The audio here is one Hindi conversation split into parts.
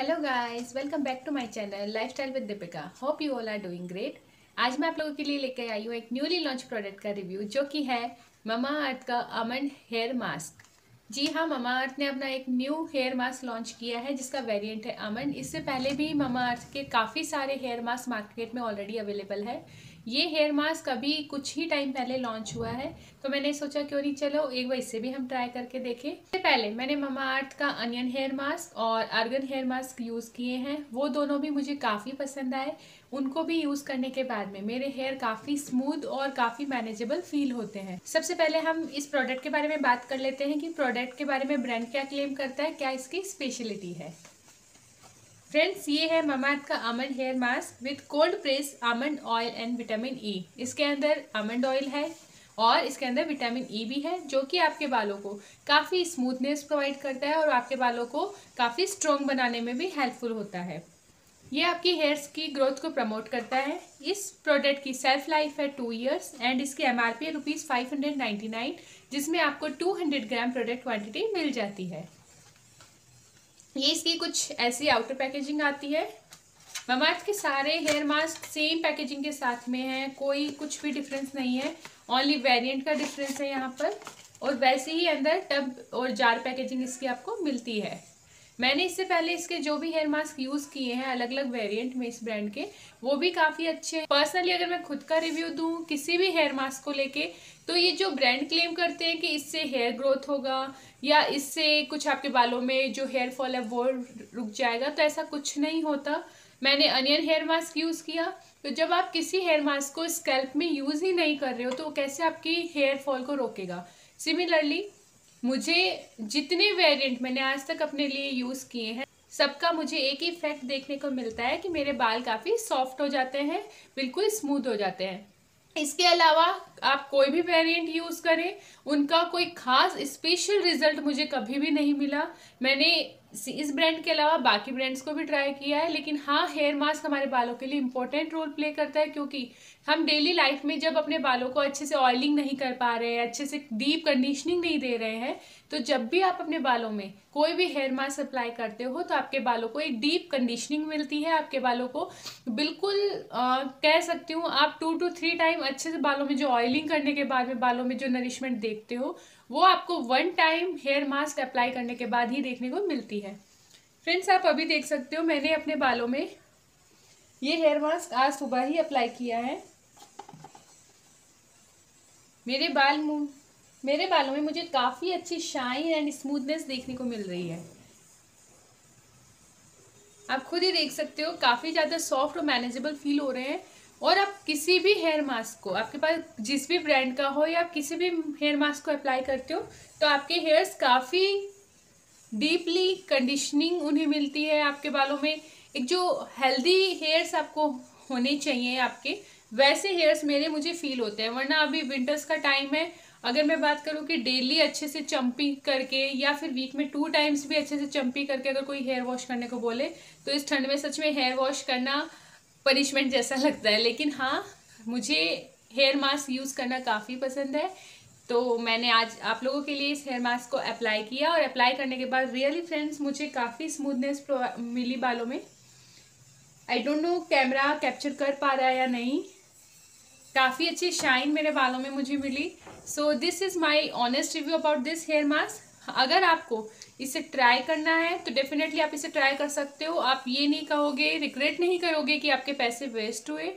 hello guys welcome back to my channel lifestyle with Deepika hope you all are doing great आज मैं आप लोगों के लिए लेकर आई हूँ एक न्यूली लॉन्च प्रोडक्ट का रिव्यू जो कि है ममा अर्थ का अमन हेयर मास्क जी हाँ ममा अर्थ ने अपना एक न्यू हेयर मास्क लॉन्च किया है जिसका वेरिएंट है अमन इससे पहले भी ममा अर्थ के काफ़ी सारे हेयर मास्क मार्केट में ऑलरेडी अवेलेबल है ये हेयर मास्क अभी कुछ ही टाइम पहले लॉन्च हुआ है तो मैंने सोचा क्यों नहीं चलो एक बार इसे भी हम ट्राई करके देखें इससे पहले मैंने ममा अर्थ का अनियन हेयर मास्क और अर्गन हेयर मास्क यूज़ किए हैं वो दोनों भी मुझे काफ़ी पसंद आए उनको भी यूज़ करने के बाद में मेरे हेयर काफ़ी स्मूथ और काफ़ी मैनेजेबल फील होते हैं सबसे पहले हम इस प्रोडक्ट के बारे में बात कर लेते हैं कि प्रोडक्ट के बारे में ब्रांड क्या क्लेम करता है क्या इसकी स्पेशलिटी है फ्रेंड्स ये है ममाद का almond hair mask with cold press almond oil and vitamin E इसके अंदर आमंड ऑयल है और इसके अंदर विटामिन ई e भी है जो कि आपके बालों को काफ़ी स्मूथनेस प्रोवाइड करता है और आपके बालों को काफ़ी स्ट्रॉन्ग बनाने में भी हेल्पफुल होता है ये आपकी हेयर्स की ग्रोथ को प्रमोट करता है इस प्रोडक्ट की सेल्फ लाइफ है टू इयर्स एंड इसकी एम आर पी है rupees five hundred ninety nine जिसमें आपको two hundred gram product quantity मिल जाती है ये इसकी कुछ ऐसी आउटर पैकेजिंग आती है ममार्थ के सारे हेयर मास्क सेम पैकेजिंग के साथ में है कोई कुछ भी डिफरेंस नहीं है ओनली वेरिएंट का डिफरेंस है यहाँ पर और वैसे ही अंदर टब और जार पैकेजिंग इसकी आपको मिलती है मैंने इससे पहले इसके जो भी हेयर मास्क यूज़ किए हैं अलग अलग वेरिएंट में इस ब्रांड के वो भी काफ़ी अच्छे हैं पर्सनली अगर मैं खुद का रिव्यू दूँ किसी भी हेयर मास्क को लेके तो ये जो ब्रांड क्लेम करते हैं कि इससे हेयर ग्रोथ होगा या इससे कुछ आपके बालों में जो हेयर फॉल है वो रुक जाएगा तो ऐसा कुछ नहीं होता मैंने अनियन हेयर मास्क यूज़ किया तो जब आप किसी हेयर मास्क को स्कैल्प में यूज़ ही नहीं कर रहे हो तो कैसे आपकी हेयर फॉल को रोकेगा सिमिलरली मुझे जितने वेरिएंट मैंने आज तक अपने लिए यूज़ किए हैं सबका मुझे एक ही इफेक्ट देखने को मिलता है कि मेरे बाल काफ़ी सॉफ्ट हो जाते हैं बिल्कुल स्मूथ हो जाते हैं इसके अलावा आप कोई भी वेरिएंट यूज़ करें उनका कोई ख़ास स्पेशल रिज़ल्ट मुझे कभी भी नहीं मिला मैंने इस ब्रांड के अलावा बाकी ब्रांड्स को भी ट्राई किया है लेकिन हाँ हेयर मास्क हमारे बालों के लिए इंपॉर्टेंट रोल प्ले करता है क्योंकि हम डेली लाइफ में जब अपने बालों को अच्छे से ऑयलिंग नहीं कर पा रहे हैं अच्छे से डीप कंडीशनिंग नहीं दे रहे हैं तो जब भी आप अपने बालों में कोई भी हेयर मास्क अप्लाई करते हो तो आपके बालों को एक डीप कंडीशनिंग मिलती है आपके बालों को बिल्कुल आ, कह सकती हूँ आप टू टू थ्री टाइम अच्छे से बालों में जो ऑयलिंग करने के बाद में बालों में जो नरिशमेंट देखते हो वो आपको one time hair mask apply करने के बाद ही देखने को मिलती है फ्रेंड्स आप अभी देख सकते हो मैंने अपने बालों में ये हेयर मास्क आज सुबह ही अप्लाई किया है मेरे बाल मेरे बालों में मुझे काफ़ी अच्छी शाइन एंड स्मूथनेस देखने को मिल रही है आप खुद ही देख सकते हो काफ़ी ज़्यादा सॉफ्ट और मैनेजेबल फील हो रहे हैं और आप किसी भी हेयर मास्क को आपके पास जिस भी ब्रांड का हो या आप किसी भी हेयर मास्क को अप्लाई करते हो तो आपके हेयर्स काफ़ी डीपली कंडीशनिंग उन्हें मिलती है आपके बालों में एक जो हेल्दी हेयर्स आपको होने चाहिए आपके वैसे हेयर्स मेरे मुझे फील होते हैं वरना अभी विंटर्स का टाइम है अगर मैं बात करूँ कि डेली अच्छे से चंपी करके या फिर वीक में टू टाइम्स भी अच्छे से चंपी करके अगर कोई हेयर वॉश करने को बोले तो इस ठंड में सच में हेयर वॉश करना पनिशमेंट जैसा लगता है लेकिन हाँ मुझे हेयर मास्क यूज़ करना काफ़ी पसंद है तो मैंने आज आप लोगों के लिए इस हेयर मास्क को अप्लाई किया और अप्लाई करने के बाद रियली फ्रेंड्स मुझे काफ़ी स्मूथनेस मिली बालों में I don't know camera capture कर पा रहा है या नहीं काफ़ी अच्छी शाइन मेरे बालों में मुझे मिली so this is my honest review about this hair mask अगर आपको इसे ट्राई करना है तो डेफिनेटली आप इसे ट्राई कर सकते हो आप ये नहीं कहोगे रिग्रेट नहीं करोगे कि आपके पैसे वेस्ट हुए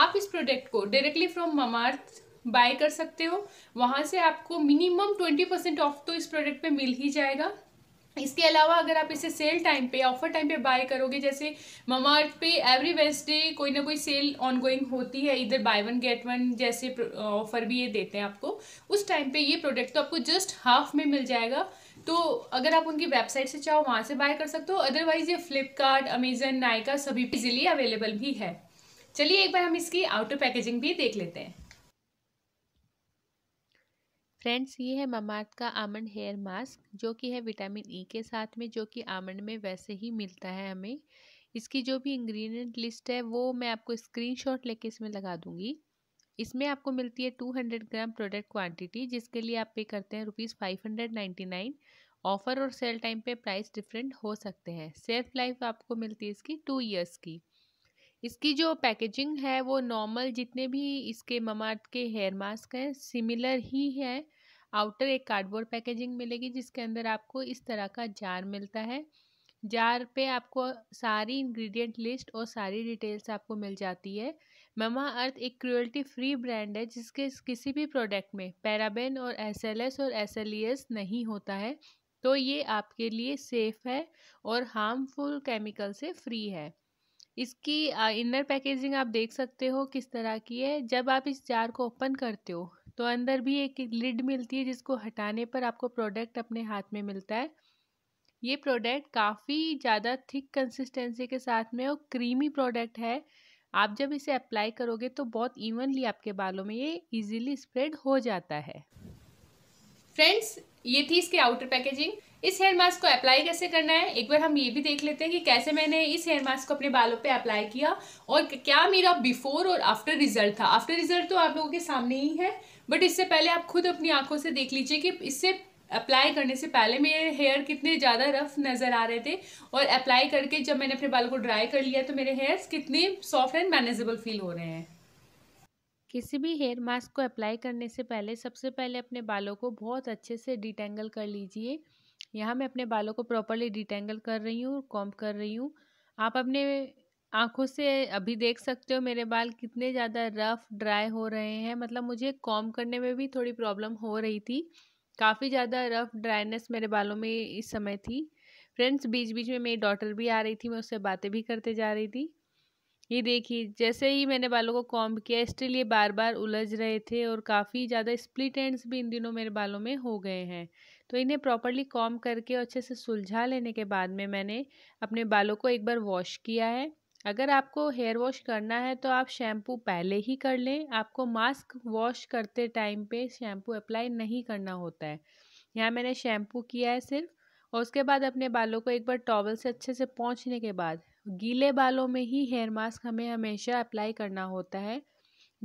आप इस प्रोडक्ट को डायरेक्टली फ्रॉम ममार्थ बाय कर सकते हो वहाँ से आपको मिनिमम ट्वेंटी परसेंट ऑफ तो इस प्रोडक्ट पे मिल ही जाएगा इसके अलावा अगर आप इसे सेल टाइम पे ऑफर टाइम पे बाय करोगे जैसे ममा अर्थ पे एवरी वेस्डे कोई ना कोई सेल ऑनगोइंग होती है इधर बाय वन गेट वन जैसे ऑफर भी ये देते हैं आपको उस टाइम पे ये प्रोडक्ट तो आपको जस्ट हाफ में मिल जाएगा तो अगर आप उनकी वेबसाइट से चाहो वहाँ से बाय कर सकते हो अदरवाइज ये फ्लिपकार्ट अमेजन नायका सभी इजिली अवेलेबल भी है चलिए एक बार हम इसकी आउटर पैकेजिंग भी देख लेते हैं फ्रेंड्स ये है ममार्थ का आमंड हेयर मास्क जो कि है विटामिन ई e के साथ में जो कि आमंड में वैसे ही मिलता है हमें इसकी जो भी इंग्रेडिएंट लिस्ट है वो मैं आपको स्क्रीनशॉट लेके इसमें लगा दूंगी इसमें आपको मिलती है two hundred gram product quantity जिसके लिए आप पे करते हैं rupees five hundred ninety nine offer और सेल टाइम पर प्राइस डिफरेंट हो सकते हैं सेल्फ लाइफ आपको मिलती है इसकी टू ईयर्स की इसकी जो पैकेजिंग है वो नॉर्मल जितने भी इसके ममार्थ के हेयर मास्क हैं सिमिलर ही है आउटर एक कार्डबोर्ड पैकेजिंग मिलेगी जिसके अंदर आपको इस तरह का जार मिलता है जार पे आपको सारी इंग्रेडिएंट लिस्ट और सारी डिटेल्स आपको मिल जाती है ममा अर्थ एक क्रुअल्टी फ्री ब्रांड है जिसके किसी भी प्रोडक्ट में पैराबेन और एसएलएस और एसएलईएस नहीं होता है तो ये आपके लिए सेफ़ है और हार्मफुल केमिकल से फ्री है इसकी इनर पैकेजिंग आप देख सकते हो किस तरह की है जब आप इस जार को ओपन करते हो तो अंदर भी एक लिड मिलती है जिसको हटाने पर आपको प्रोडक्ट अपने हाथ में मिलता है ये प्रोडक्ट काफ़ी ज़्यादा थिक कंसिस्टेंसी के साथ में और क्रीमी प्रोडक्ट है आप जब इसे अप्लाई करोगे तो बहुत इवनली आपके बालों में ये इजीली स्प्रेड हो जाता है फ्रेंड्स ये थी इसकी आउटर पैकेजिंग इस हेयर मास्क को अप्लाई कैसे करना है एक बार हम ये भी देख लेते हैं कि कैसे मैंने इस हेयर मास्क को अपने बालों पे अप्लाई किया और क्या मेरा बिफोर और आफ्टर रिजल्ट था आफ्टर रिजल्ट तो आप लोगों के सामने ही है बट इससे पहले आप खुद अपनी आंखों से देख लीजिए कि इससे अप्लाई करने से पहले मेरे हेयर कितने ज़्यादा रफ नज़र आ रहे थे और अप्लाई करके जब मैंने अपने बाल को ड्राई कर लिया तो मेरे हेयर्स कितने सॉफ्ट एंड मैनेजेबल फील हो रहे हैं किसी भी हेयर मास्क को अप्लाई करने से पहले सबसे पहले अपने बालों को बहुत अच्छे से डिटेंगल कर लीजिए यहाँ मैं अपने बालों को प्रॉपरली डिटेंगल कर रही हूँ कॉम्ब कर रही हूँ आप अपने आंखों से अभी देख सकते हो मेरे बाल कितने ज़्यादा रफ ड्राई हो रहे हैं मतलब मुझे कॉम करने में भी थोड़ी प्रॉब्लम हो रही थी काफ़ी ज़्यादा रफ ड्राइनेस मेरे बालों में इस समय थी फ्रेंड्स बीच बीच में मेरी डॉटर भी आ रही थी मैं उससे बातें भी करते जा रही थी ये देखिए जैसे ही मैंने बालों को कॉम्ब किया स्टिल ये बार बार उलझ रहे थे और काफ़ी ज़्यादा स्प्लिट एंड्स भी इन दिनों मेरे बालों में हो गए हैं तो इन्हें प्रॉपरली कॉम करके अच्छे से सुलझा लेने के बाद में मैंने अपने बालों को एक बार वॉश किया है अगर आपको हेयर वॉश करना है तो आप शैम्पू पहले ही कर लें आपको मास्क वॉश करते टाइम पे शैम्पू अप्लाई नहीं करना होता है यहाँ मैंने शैम्पू किया है सिर्फ और उसके बाद अपने बालों को एक बार टॉवल से अच्छे से पहुँचने के बाद गीले बालों में ही हेयर मास्क हमें हमेशा अप्लाई करना होता है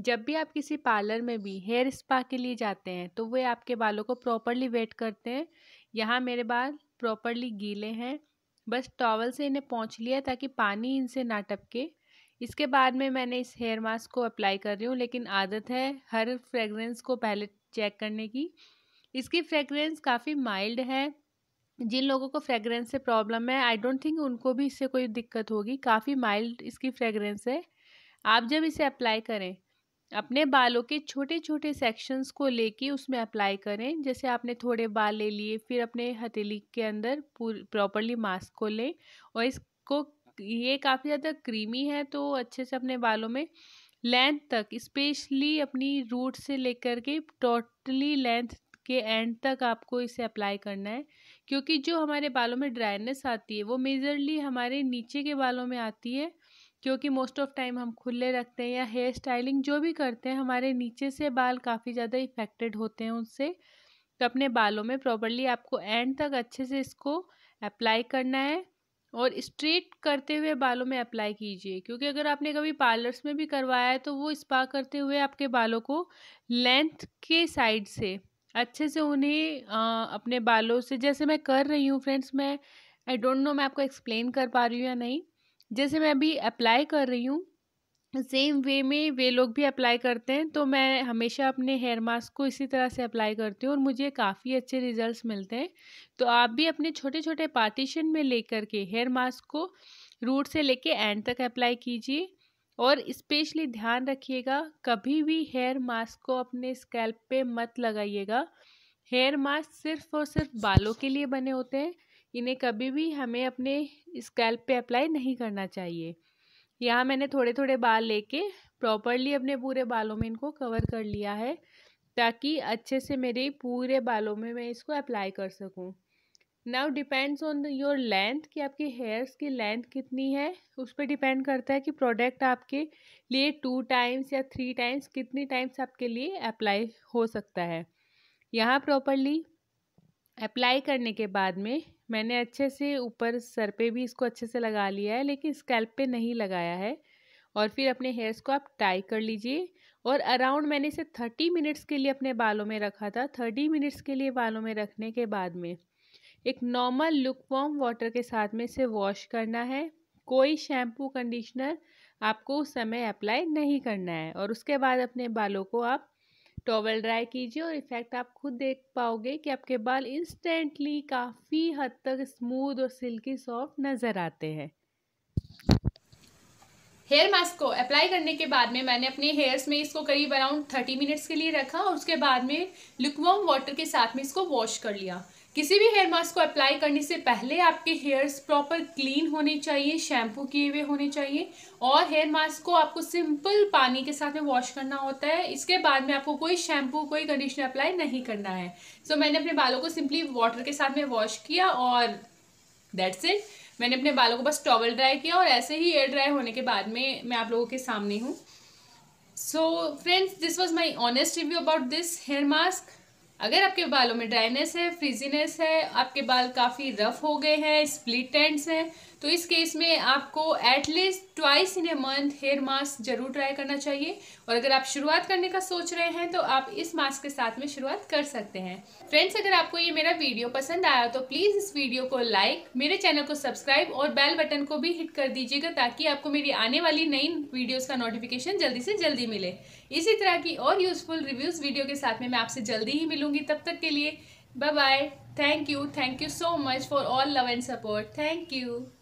जब भी आप किसी पार्लर में भी हेयर स्पा के लिए जाते हैं तो वे आपके बालों को प्रॉपरली वेट करते हैं यहाँ मेरे बाल प्रॉपरली गीले हैं बस टॉवल से इन्हें पहुँच लिया ताकि पानी इनसे ना टपके इसके बाद में मैंने इस हेयर मास्क को अप्लाई कर रही हूँ लेकिन आदत है हर फ्रेगरेंस को पहले चेक करने की इसकी फ्रेगरेंस काफ़ी माइल्ड है जिन लोगों को फ्रेगरेंस से प्रॉब्लम है आई डोंट थिंक उनको भी इससे कोई दिक्कत होगी काफ़ी माइल्ड इसकी फ्रेगरेंस है आप जब इसे अप्लाई करें अपने बालों के छोटे छोटे सेक्शंस को लेके उसमें अप्लाई करें जैसे आपने थोड़े बाल ले लिए फिर अपने हथेली के अंदर प्रॉपरली मास्क को लें और इसको ये काफ़ी ज़्यादा क्रीमी है तो अच्छे से अपने बालों में लेंथ तक स्पेशली अपनी रूट से लेकर के टोटली लेंथ के एंड तक आपको इसे अप्लाई करना है क्योंकि जो हमारे बालों में ड्राइनेस आती है वो मेजरली हमारे नीचे के बालों में आती है क्योंकि मोस्ट ऑफ टाइम हम खुले रखते हैं या हेयर स्टाइलिंग जो भी करते हैं हमारे नीचे से बाल काफ़ी ज़्यादा इफेक्टेड होते हैं उससे तो अपने बालों में प्रॉपरली आपको एंड तक अच्छे से इसको अप्लाई करना है और स्ट्रेट करते हुए बालों में अप्लाई कीजिए क्योंकि अगर आपने कभी पार्लर्स में भी करवाया है तो वो स्पा करते हुए आपके बालों को लेंथ के साइड से अच्छे से उन्हें आ, अपने बालों से जैसे मैं कर रही हूँ फ्रेंड्स मैं आई डोंट नो मैं आपको एक्सप्लेन कर पा रही हूँ या नहीं जैसे मैं अभी अप्लाई कर रही हूँ सेम वे में वे लोग भी अप्लाई करते हैं तो मैं हमेशा अपने हेयर मास्क को इसी तरह से अप्लाई करती हूँ और मुझे काफ़ी अच्छे रिजल्ट्स मिलते हैं तो आप भी अपने छोटे छोटे पार्टीशन में लेकर के हेयर मास्क को रूट से लेके एंड तक अप्लाई कीजिए और स्पेशली ध्यान रखिएगा कभी भी हेयर मास्क को अपने स्कैल्प पे मत लगाइएगा हेयर मास्क सिर्फ और सिर्फ बालों के लिए बने होते हैं इन्हें कभी भी हमें अपने स्कैल्प पे अप्लाई नहीं करना चाहिए यहाँ मैंने थोड़े थोड़े बाल लेके प्रॉपरली अपने पूरे बालों में इनको कवर कर लिया है ताकि अच्छे से मेरे पूरे बालों में मैं इसको अप्लाई कर सकूँ now depends on your length कि आपके हेयर्स की लेंथ कितनी है उस पर डिपेंड करता है कि प्रोडक्ट आपके लिए टू टाइम्स या थ्री टाइम्स कितनी टाइम्स आपके लिए अप्लाई हो सकता है यहाँ प्रॉपरली अप्लाई करने के बाद में मैंने अच्छे से ऊपर सर पे भी इसको अच्छे से लगा लिया है लेकिन स्कैल्प पे नहीं लगाया है और फिर अपने हेयर्स को आप टाई कर लीजिए और अराउंड मैंने इसे थर्टी मिनट्स के लिए अपने बालों में रखा था थर्टी मिनट्स के लिए बालों में रखने के बाद में एक नॉर्मल लुक वॉम वाटर के साथ में इसे वॉश करना है कोई शैम्पू कंडीशनर आपको उस समय अप्लाई नहीं करना है और उसके बाद अपने बालों को आप टॉवल ड्राई कीजिए और इफेक्ट आप खुद देख पाओगे कि आपके बाल इंस्टेंटली काफ़ी हद तक स्मूथ और सिल्की सॉफ्ट नज़र आते हैं हेयर मास्क को अप्लाई करने के बाद में मैंने अपने हेयर्स में इसको करीब अराउंड थर्टी मिनट्स के लिए रखा और उसके बाद में लिकवॉम वाटर के साथ में इसको वॉश कर लिया किसी भी हेयर मास्क को अप्लाई करने से पहले आपके हेयर्स प्रॉपर क्लीन होने चाहिए शैम्पू किए हुए होने चाहिए और हेयर मास्क को आपको सिंपल पानी के साथ में वॉश करना होता है इसके बाद में आपको कोई शैम्पू कोई कंडीशनर अप्लाई नहीं करना है सो so, मैंने अपने बालों को सिंपली वाटर के साथ में वॉश किया और दैट्स इट मैंने अपने बालों को बस टॉवल ड्राई किया और ऐसे ही एयर ड्राई होने के बाद में मैं आप लोगों के सामने हूँ so friends this was my honest review about this hair mask अगर आपके बालों में ड्राइनेस है फ्रीजीनेस है आपके बाल काफ़ी रफ हो गए हैं स्प्लिट एंड्स हैं तो इस केस में आपको at least twice in a month hair mask जरूर ट्राई करना चाहिए और अगर आप शुरुआत करने का सोच रहे हैं तो आप इस मास्क के साथ में शुरुआत कर सकते हैं फ्रेंड्स अगर आपको ये मेरा वीडियो पसंद आया तो प्लीज़ इस वीडियो को लाइक मेरे चैनल को सब्सक्राइब और बेल बटन को भी हिट कर दीजिएगा ताकि आपको मेरी आने वाली नई वीडियोज़ का नोटिफिकेशन जल्दी से जल्दी मिले इसी तरह की और यूजफुल रिव्यूज़ वीडियो के साथ में मैं आपसे जल्दी ही मिलूंगी तब तक के लिए bye bye thank you thank you so much for all love and support thank you